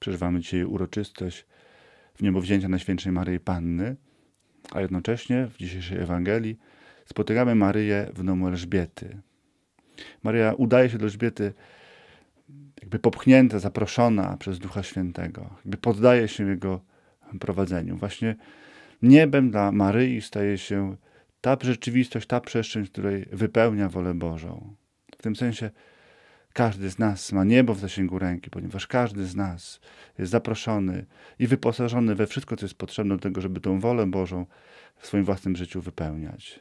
Przeżywamy dzisiaj uroczystość w niebowzięcia Najświętszej Maryi Panny, a jednocześnie w dzisiejszej Ewangelii spotykamy Maryję w domu Elżbiety. Maria udaje się do Elżbiety jakby popchnięta, zaproszona przez Ducha Świętego, jakby poddaje się jego prowadzeniu. Właśnie niebem dla Maryi staje się ta rzeczywistość, ta przestrzeń, w której wypełnia wolę Bożą. W tym sensie każdy z nas ma niebo w zasięgu ręki, ponieważ każdy z nas jest zaproszony i wyposażony we wszystko, co jest potrzebne do tego, żeby tą wolę Bożą w swoim własnym życiu wypełniać.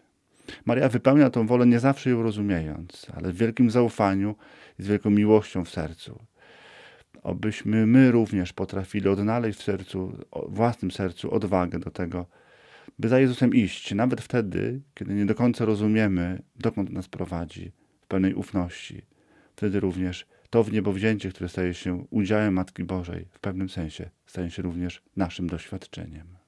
Maria wypełnia tą wolę nie zawsze ją rozumiejąc, ale w wielkim zaufaniu i z wielką miłością w sercu. Obyśmy my również potrafili odnaleźć w sercu, własnym sercu odwagę do tego, by za Jezusem iść, nawet wtedy, kiedy nie do końca rozumiemy, dokąd nas prowadzi, w pełnej ufności wtedy również to w które staje się udziałem Matki Bożej, w pewnym sensie staje się również naszym doświadczeniem.